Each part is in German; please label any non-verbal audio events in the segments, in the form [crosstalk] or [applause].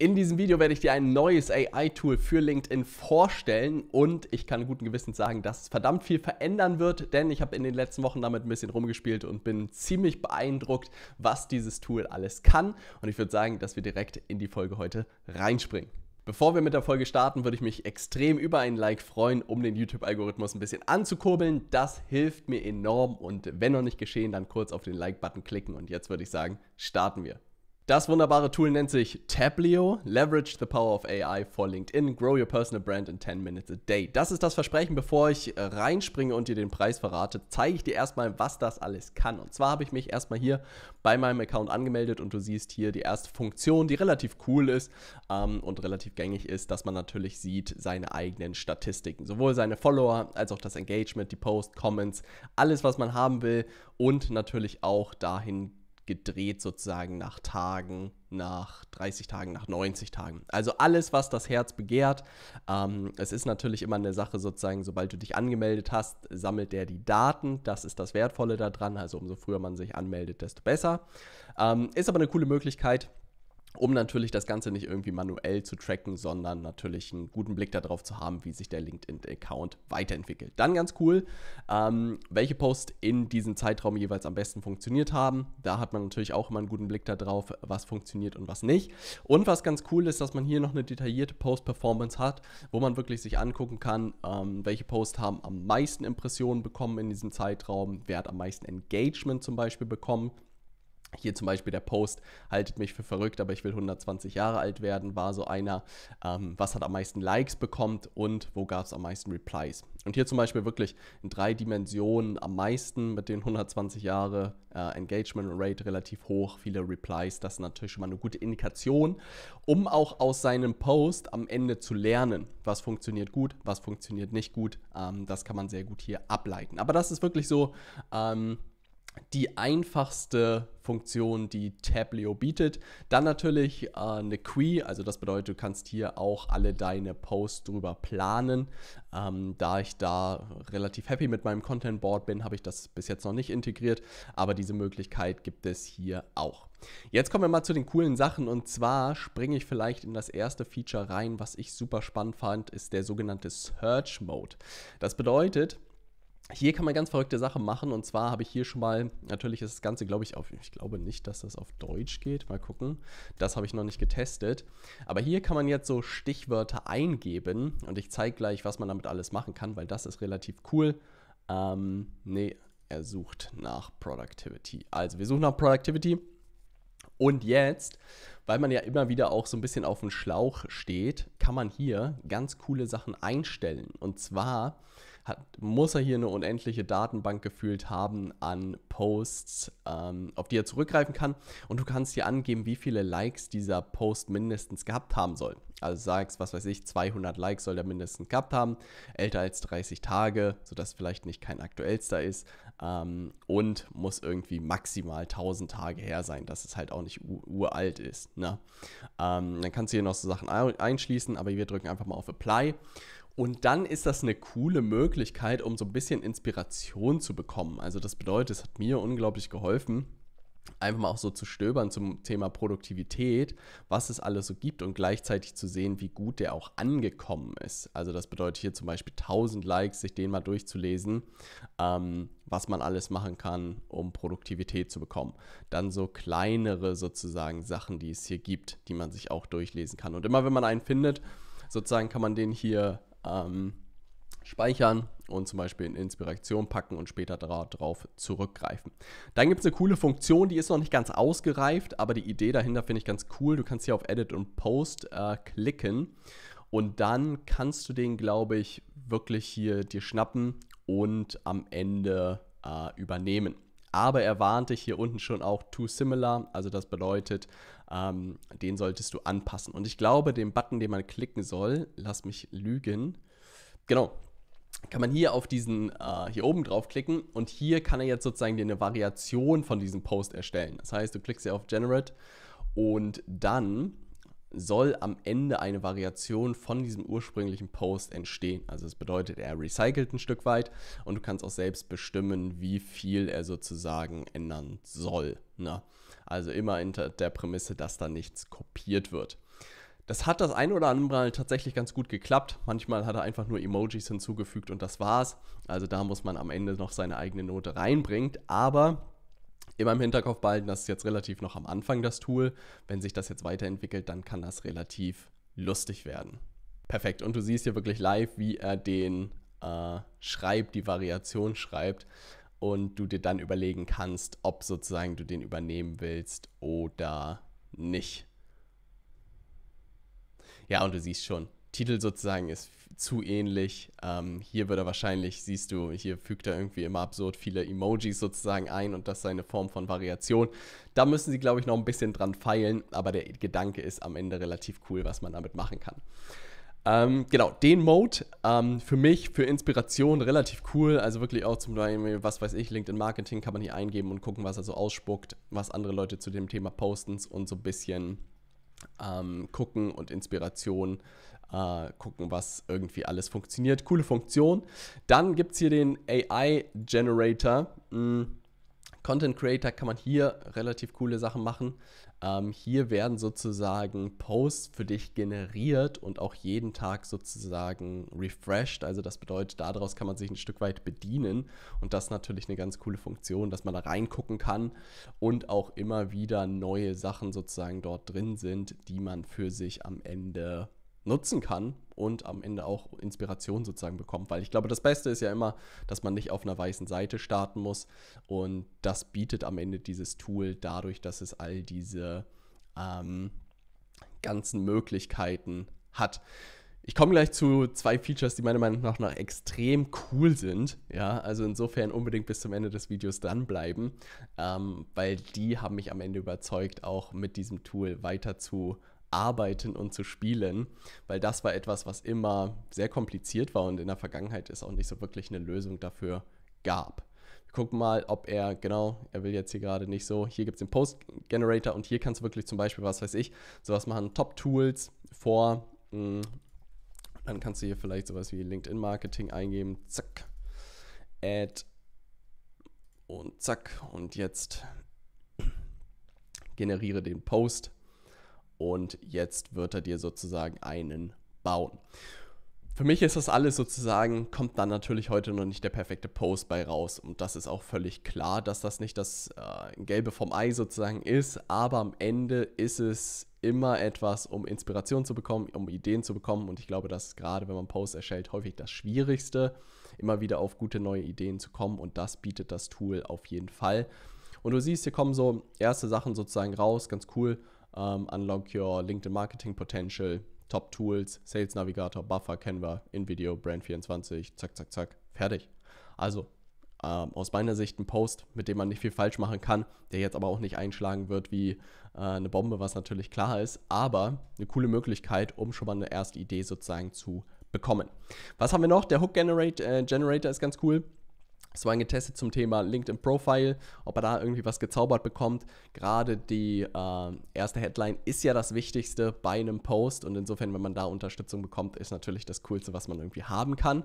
In diesem Video werde ich dir ein neues AI-Tool für LinkedIn vorstellen und ich kann guten Gewissens sagen, dass es verdammt viel verändern wird, denn ich habe in den letzten Wochen damit ein bisschen rumgespielt und bin ziemlich beeindruckt, was dieses Tool alles kann. Und ich würde sagen, dass wir direkt in die Folge heute reinspringen. Bevor wir mit der Folge starten, würde ich mich extrem über einen Like freuen, um den YouTube-Algorithmus ein bisschen anzukurbeln. Das hilft mir enorm und wenn noch nicht geschehen, dann kurz auf den Like-Button klicken und jetzt würde ich sagen, starten wir. Das wunderbare Tool nennt sich Tablio. Leverage the Power of AI for LinkedIn. Grow your personal brand in 10 minutes a day. Das ist das Versprechen. Bevor ich äh, reinspringe und dir den Preis verrate, zeige ich dir erstmal, was das alles kann. Und zwar habe ich mich erstmal hier bei meinem Account angemeldet und du siehst hier die erste Funktion, die relativ cool ist ähm, und relativ gängig ist, dass man natürlich sieht seine eigenen Statistiken. Sowohl seine Follower als auch das Engagement, die Posts, Comments, alles, was man haben will und natürlich auch dahin gedreht sozusagen nach Tagen, nach 30 Tagen, nach 90 Tagen. Also alles, was das Herz begehrt. Ähm, es ist natürlich immer eine Sache sozusagen, sobald du dich angemeldet hast, sammelt der die Daten. Das ist das Wertvolle daran. Also umso früher man sich anmeldet, desto besser. Ähm, ist aber eine coole Möglichkeit um natürlich das Ganze nicht irgendwie manuell zu tracken, sondern natürlich einen guten Blick darauf zu haben, wie sich der LinkedIn-Account weiterentwickelt. Dann ganz cool, ähm, welche Posts in diesem Zeitraum jeweils am besten funktioniert haben. Da hat man natürlich auch immer einen guten Blick darauf, was funktioniert und was nicht. Und was ganz cool ist, dass man hier noch eine detaillierte Post-Performance hat, wo man wirklich sich angucken kann, ähm, welche Posts haben am meisten Impressionen bekommen in diesem Zeitraum, wer hat am meisten Engagement zum Beispiel bekommen. Hier zum Beispiel der Post, haltet mich für verrückt, aber ich will 120 Jahre alt werden, war so einer, ähm, was hat am meisten Likes bekommt und wo gab es am meisten Replies. Und hier zum Beispiel wirklich in drei Dimensionen am meisten mit den 120 Jahre äh, Engagement Rate relativ hoch, viele Replies, das ist natürlich schon mal eine gute Indikation, um auch aus seinem Post am Ende zu lernen, was funktioniert gut, was funktioniert nicht gut. Ähm, das kann man sehr gut hier ableiten. Aber das ist wirklich so. Ähm, die einfachste Funktion, die Tableau bietet. Dann natürlich äh, eine Queue, also das bedeutet, du kannst hier auch alle deine Posts drüber planen. Ähm, da ich da relativ happy mit meinem Content Board bin, habe ich das bis jetzt noch nicht integriert, aber diese Möglichkeit gibt es hier auch. Jetzt kommen wir mal zu den coolen Sachen und zwar springe ich vielleicht in das erste Feature rein, was ich super spannend fand, ist der sogenannte Search Mode. Das bedeutet, hier kann man ganz verrückte Sachen machen und zwar habe ich hier schon mal, natürlich ist das Ganze, glaube ich, auf, ich glaube nicht, dass das auf Deutsch geht, mal gucken, das habe ich noch nicht getestet, aber hier kann man jetzt so Stichwörter eingeben und ich zeige gleich, was man damit alles machen kann, weil das ist relativ cool. Ähm, nee, er sucht nach Productivity. Also wir suchen nach Productivity und jetzt, weil man ja immer wieder auch so ein bisschen auf dem Schlauch steht, kann man hier ganz coole Sachen einstellen und zwar hat, muss er hier eine unendliche Datenbank gefühlt haben an Posts, ähm, auf die er zurückgreifen kann. Und du kannst hier angeben, wie viele Likes dieser Post mindestens gehabt haben soll. Also sagst, was weiß ich, 200 Likes soll der mindestens gehabt haben, älter als 30 Tage, sodass vielleicht nicht kein aktuellster ist ähm, und muss irgendwie maximal 1000 Tage her sein, dass es halt auch nicht uralt ist. Ne? Ähm, dann kannst du hier noch so Sachen einschließen, aber wir drücken einfach mal auf Apply und dann ist das eine coole Möglichkeit, um so ein bisschen Inspiration zu bekommen. Also das bedeutet, es hat mir unglaublich geholfen, einfach mal auch so zu stöbern zum Thema Produktivität, was es alles so gibt und gleichzeitig zu sehen, wie gut der auch angekommen ist. Also das bedeutet hier zum Beispiel 1000 Likes, sich den mal durchzulesen, ähm, was man alles machen kann, um Produktivität zu bekommen. Dann so kleinere sozusagen Sachen, die es hier gibt, die man sich auch durchlesen kann. Und immer wenn man einen findet, sozusagen kann man den hier ähm, speichern und zum Beispiel in Inspiration packen und später darauf zurückgreifen. Dann gibt es eine coole Funktion, die ist noch nicht ganz ausgereift, aber die Idee dahinter finde ich ganz cool. Du kannst hier auf Edit und Post äh, klicken und dann kannst du den, glaube ich, wirklich hier dir schnappen und am Ende äh, übernehmen. Aber er warnt dich hier unten schon auch too similar, also das bedeutet, ähm, den solltest du anpassen. Und ich glaube, den Button, den man klicken soll, lass mich lügen, genau, kann man hier auf diesen, äh, hier oben draufklicken und hier kann er jetzt sozusagen dir eine Variation von diesem Post erstellen. Das heißt, du klickst hier auf Generate und dann soll am Ende eine Variation von diesem ursprünglichen Post entstehen. Also das bedeutet, er recycelt ein Stück weit und du kannst auch selbst bestimmen, wie viel er sozusagen ändern soll. Ne? Also immer hinter der Prämisse, dass da nichts kopiert wird. Das hat das ein oder andere Mal tatsächlich ganz gut geklappt. Manchmal hat er einfach nur Emojis hinzugefügt und das war's. Also da muss man am Ende noch seine eigene Note reinbringen. Aber immer im Hinterkopf behalten, das ist jetzt relativ noch am Anfang das Tool. Wenn sich das jetzt weiterentwickelt, dann kann das relativ lustig werden. Perfekt. Und du siehst hier wirklich live, wie er den äh, schreibt, die Variation schreibt. Und du dir dann überlegen kannst, ob sozusagen du den übernehmen willst oder nicht. Ja, und du siehst schon, Titel sozusagen ist zu ähnlich. Ähm, hier würde er wahrscheinlich, siehst du, hier fügt er irgendwie immer absurd viele Emojis sozusagen ein und das ist eine Form von Variation. Da müssen sie, glaube ich, noch ein bisschen dran feilen, aber der Gedanke ist am Ende relativ cool, was man damit machen kann. Ähm, genau, den Mode ähm, für mich, für Inspiration relativ cool. Also wirklich auch zum Beispiel, was weiß ich, LinkedIn Marketing kann man hier eingeben und gucken, was er so ausspuckt, was andere Leute zu dem Thema posten und so ein bisschen ähm, gucken und Inspiration äh, gucken, was irgendwie alles funktioniert. Coole Funktion. Dann gibt es hier den AI Generator. Mhm. Content Creator kann man hier relativ coole Sachen machen. Ähm, hier werden sozusagen Posts für dich generiert und auch jeden Tag sozusagen refreshed. Also das bedeutet, daraus kann man sich ein Stück weit bedienen und das ist natürlich eine ganz coole Funktion, dass man da reingucken kann und auch immer wieder neue Sachen sozusagen dort drin sind, die man für sich am Ende nutzen kann und am Ende auch Inspiration sozusagen bekommt. Weil ich glaube, das Beste ist ja immer, dass man nicht auf einer weißen Seite starten muss. Und das bietet am Ende dieses Tool dadurch, dass es all diese ähm, ganzen Möglichkeiten hat. Ich komme gleich zu zwei Features, die meiner Meinung nach noch extrem cool sind. Ja, also insofern unbedingt bis zum Ende des Videos dranbleiben, ähm, weil die haben mich am Ende überzeugt, auch mit diesem Tool weiter zu arbeiten und zu spielen, weil das war etwas, was immer sehr kompliziert war und in der Vergangenheit ist auch nicht so wirklich eine Lösung dafür gab. Wir gucken mal, ob er, genau, er will jetzt hier gerade nicht so, hier gibt es den Post-Generator und hier kannst du wirklich zum Beispiel, was weiß ich, sowas machen, Top-Tools vor, mh, hm, dann kannst du hier vielleicht sowas wie LinkedIn-Marketing eingeben, zack, Add und zack und jetzt generiere den Post und jetzt wird er dir sozusagen einen bauen. Für mich ist das alles sozusagen, kommt dann natürlich heute noch nicht der perfekte Post bei raus. Und das ist auch völlig klar, dass das nicht das äh, Gelbe vom Ei sozusagen ist. Aber am Ende ist es immer etwas, um Inspiration zu bekommen, um Ideen zu bekommen. Und ich glaube, dass gerade, wenn man Posts erstellt, häufig das Schwierigste, immer wieder auf gute neue Ideen zu kommen. Und das bietet das Tool auf jeden Fall. Und du siehst, hier kommen so erste Sachen sozusagen raus, ganz cool. Um, ähm, unlock your LinkedIn Marketing Potential, Top Tools, Sales Navigator, Buffer, Canva, InVideo, Brand24, zack, zack, zack, fertig. Also ähm, aus meiner Sicht ein Post, mit dem man nicht viel falsch machen kann, der jetzt aber auch nicht einschlagen wird wie äh, eine Bombe, was natürlich klar ist, aber eine coole Möglichkeit, um schon mal eine erste Idee sozusagen zu bekommen. Was haben wir noch? Der Hook Generate, äh, Generator ist ganz cool. Es war getestet zum Thema LinkedIn Profile, ob er da irgendwie was gezaubert bekommt. Gerade die äh, erste Headline ist ja das Wichtigste bei einem Post und insofern, wenn man da Unterstützung bekommt, ist natürlich das Coolste, was man irgendwie haben kann.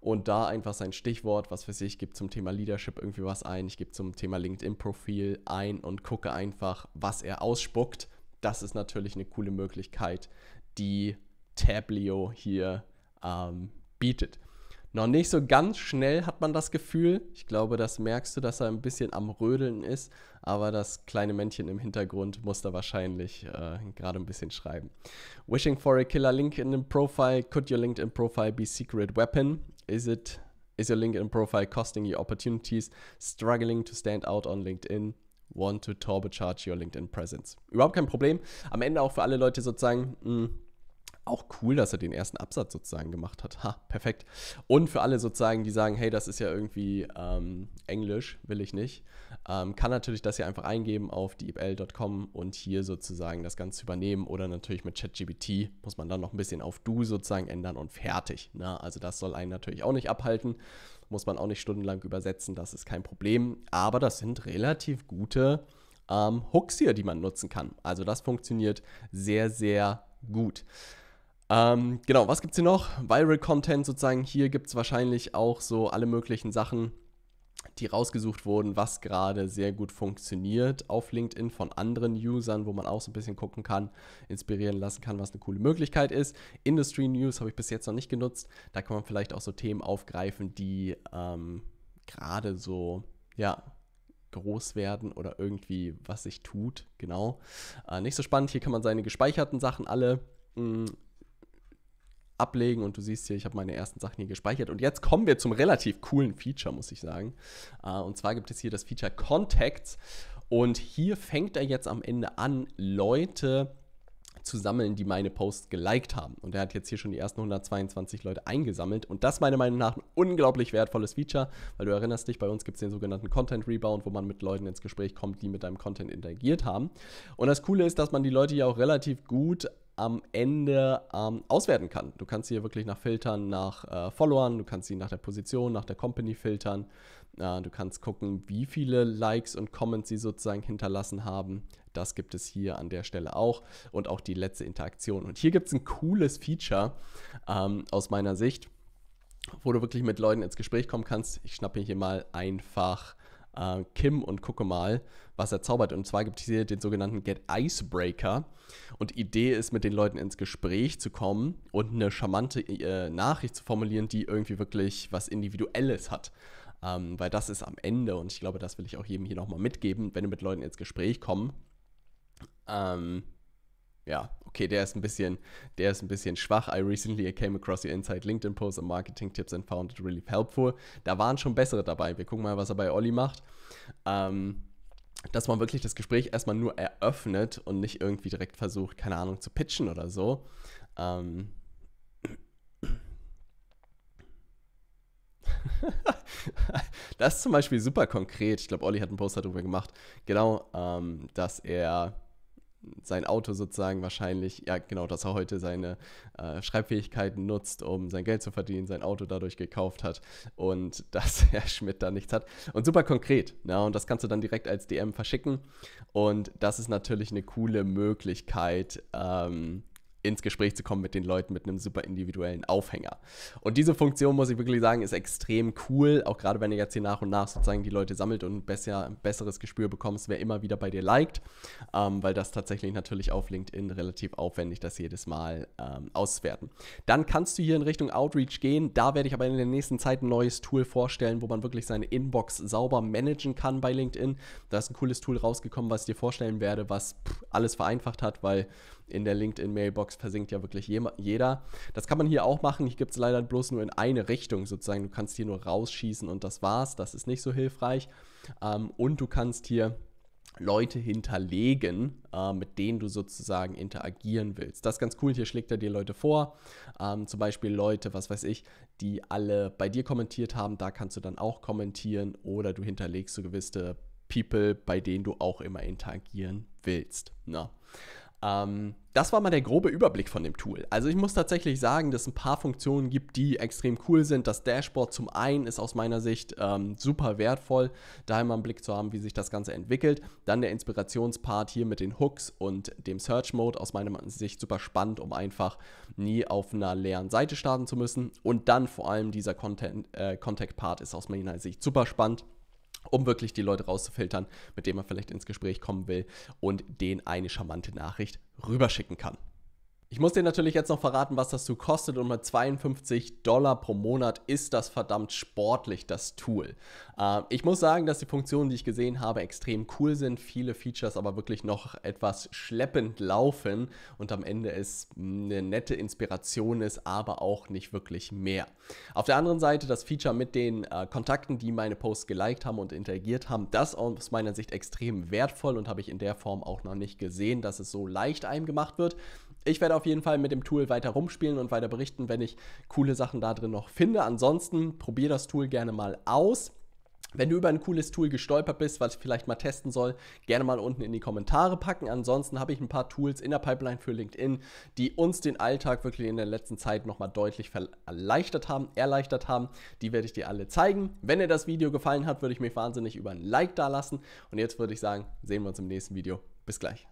Und da einfach sein Stichwort, was für sich gibt zum Thema Leadership irgendwie was ein. Ich gebe zum Thema LinkedIn-Profil ein und gucke einfach, was er ausspuckt. Das ist natürlich eine coole Möglichkeit, die Tableau hier ähm, bietet noch nicht so ganz schnell, hat man das Gefühl. Ich glaube, das merkst du, dass er ein bisschen am Rödeln ist, aber das kleine Männchen im Hintergrund muss da wahrscheinlich äh, gerade ein bisschen schreiben. Wishing for a killer LinkedIn profile. Could your LinkedIn profile be secret weapon? Is it is your LinkedIn profile costing you opportunities? Struggling to stand out on LinkedIn? Want to turbocharge your LinkedIn presence? Überhaupt kein Problem. Am Ende auch für alle Leute sozusagen. Mh, hm, auch cool, dass er den ersten Absatz sozusagen gemacht hat. Ha, perfekt. Und für alle sozusagen, die sagen, hey, das ist ja irgendwie ähm, Englisch, will ich nicht, ähm, kann natürlich das hier einfach eingeben auf deepl.com und hier sozusagen das Ganze übernehmen oder natürlich mit ChatGBT muss man dann noch ein bisschen auf du sozusagen ändern und fertig. Ne? Also das soll einen natürlich auch nicht abhalten, muss man auch nicht stundenlang übersetzen, das ist kein Problem. Aber das sind relativ gute ähm, Hooks hier, die man nutzen kann. Also das funktioniert sehr, sehr gut. Ähm, genau, was gibt es hier noch? Viral Content sozusagen. Hier gibt es wahrscheinlich auch so alle möglichen Sachen, die rausgesucht wurden, was gerade sehr gut funktioniert auf LinkedIn von anderen Usern, wo man auch so ein bisschen gucken kann, inspirieren lassen kann, was eine coole Möglichkeit ist. Industry News habe ich bis jetzt noch nicht genutzt. Da kann man vielleicht auch so Themen aufgreifen, die ähm, gerade so, ja, groß werden oder irgendwie was sich tut. Genau. Äh, nicht so spannend. Hier kann man seine gespeicherten Sachen alle mm, ablegen und du siehst hier, ich habe meine ersten Sachen hier gespeichert. Und jetzt kommen wir zum relativ coolen Feature, muss ich sagen. Äh, und zwar gibt es hier das Feature Contacts. Und hier fängt er jetzt am Ende an, Leute zu sammeln, die meine Posts geliked haben. Und er hat jetzt hier schon die ersten 122 Leute eingesammelt. Und das meiner Meinung nach ein unglaublich wertvolles Feature, weil du erinnerst dich, bei uns gibt es den sogenannten Content Rebound, wo man mit Leuten ins Gespräch kommt, die mit deinem Content interagiert haben. Und das Coole ist, dass man die Leute ja auch relativ gut am Ende ähm, auswerten kann. Du kannst hier wirklich nach Filtern, nach äh, Followern, du kannst sie nach der Position, nach der Company filtern. Äh, du kannst gucken, wie viele Likes und Comments sie sozusagen hinterlassen haben. Das gibt es hier an der Stelle auch und auch die letzte Interaktion. Und hier gibt es ein cooles Feature ähm, aus meiner Sicht, wo du wirklich mit Leuten ins Gespräch kommen kannst. Ich schnappe hier mal einfach äh, Kim und gucke mal was er zaubert. Und zwar gibt es hier den sogenannten Get Icebreaker. Und die Idee ist, mit den Leuten ins Gespräch zu kommen und eine charmante äh, Nachricht zu formulieren, die irgendwie wirklich was Individuelles hat. Ähm, weil das ist am Ende, und ich glaube, das will ich auch jedem hier nochmal mitgeben, wenn du mit Leuten ins Gespräch kommst. Ähm, ja, okay, der ist ein bisschen, der ist ein bisschen schwach. I recently came across your inside LinkedIn post on marketing tips and found it really helpful. Da waren schon bessere dabei. Wir gucken mal, was er bei Olli macht. Ähm, dass man wirklich das Gespräch erstmal nur eröffnet und nicht irgendwie direkt versucht, keine Ahnung, zu pitchen oder so. Ähm. [laughs] das ist zum Beispiel super konkret. Ich glaube, Olli hat einen Post darüber gemacht. Genau, ähm, dass er sein Auto sozusagen wahrscheinlich, ja genau, dass er heute seine äh, Schreibfähigkeiten nutzt, um sein Geld zu verdienen, sein Auto dadurch gekauft hat und [laughs] dass Herr Schmidt da nichts hat. Und super konkret, ja, ne, und das kannst du dann direkt als DM verschicken und das ist natürlich eine coole Möglichkeit, ähm, ins Gespräch zu kommen mit den Leuten mit einem super individuellen Aufhänger. Und diese Funktion, muss ich wirklich sagen, ist extrem cool, auch gerade wenn ihr jetzt hier nach und nach sozusagen die Leute sammelt und ein besseres Gespür bekommst, wer immer wieder bei dir liked, ähm, weil das tatsächlich natürlich auf LinkedIn relativ aufwendig, das jedes Mal ähm, auszuwerten. Dann kannst du hier in Richtung Outreach gehen, da werde ich aber in der nächsten Zeit ein neues Tool vorstellen, wo man wirklich seine Inbox sauber managen kann bei LinkedIn. Da ist ein cooles Tool rausgekommen, was ich dir vorstellen werde, was pff, alles vereinfacht hat, weil in der LinkedIn-Mailbox versinkt ja wirklich jeder. Das kann man hier auch machen. Hier gibt es leider bloß nur in eine Richtung sozusagen. Du kannst hier nur rausschießen und das war's. Das ist nicht so hilfreich. Ähm, und du kannst hier Leute hinterlegen, äh, mit denen du sozusagen interagieren willst. Das ist ganz cool. Hier schlägt er dir Leute vor. Ähm, zum Beispiel Leute, was weiß ich, die alle bei dir kommentiert haben. Da kannst du dann auch kommentieren oder du hinterlegst so gewisse People, bei denen du auch immer interagieren willst. Na. Ne? Ähm, das war mal der grobe Überblick von dem Tool. Also ich muss tatsächlich sagen, dass es ein paar Funktionen gibt, die extrem cool sind. Das Dashboard zum einen ist aus meiner Sicht ähm, super wertvoll, da immer einen Blick zu haben, wie sich das Ganze entwickelt. Dann der Inspirationspart hier mit den Hooks und dem Search Mode aus meiner Sicht super spannend, um einfach nie auf einer leeren Seite starten zu müssen. Und dann vor allem dieser Content, äh, Contact Part ist aus meiner Sicht super spannend um wirklich die Leute rauszufiltern, mit denen man vielleicht ins Gespräch kommen will und denen eine charmante Nachricht rüberschicken kann. Ich muss dir natürlich jetzt noch verraten, was das so kostet und mit 52 Dollar pro Monat ist das verdammt sportlich, das Tool. Äh, ich muss sagen, dass die Funktionen, die ich gesehen habe, extrem cool sind, viele Features aber wirklich noch etwas schleppend laufen und am Ende es eine nette Inspiration ist, aber auch nicht wirklich mehr. Auf der anderen Seite das Feature mit den äh, Kontakten, die meine Posts geliked haben und interagiert haben, das aus meiner Sicht extrem wertvoll und habe ich in der Form auch noch nicht gesehen, dass es so leicht einem gemacht wird. Ich werde auf jeden Fall mit dem Tool weiter rumspielen und weiter berichten, wenn ich coole Sachen da drin noch finde. Ansonsten probier das Tool gerne mal aus. Wenn du über ein cooles Tool gestolpert bist, was ich vielleicht mal testen soll, gerne mal unten in die Kommentare packen. Ansonsten habe ich ein paar Tools in der Pipeline für LinkedIn, die uns den Alltag wirklich in der letzten Zeit nochmal deutlich erleichtert haben, erleichtert haben. Die werde ich dir alle zeigen. Wenn dir das Video gefallen hat, würde ich mich wahnsinnig über ein Like da lassen. Und jetzt würde ich sagen, sehen wir uns im nächsten Video. Bis gleich.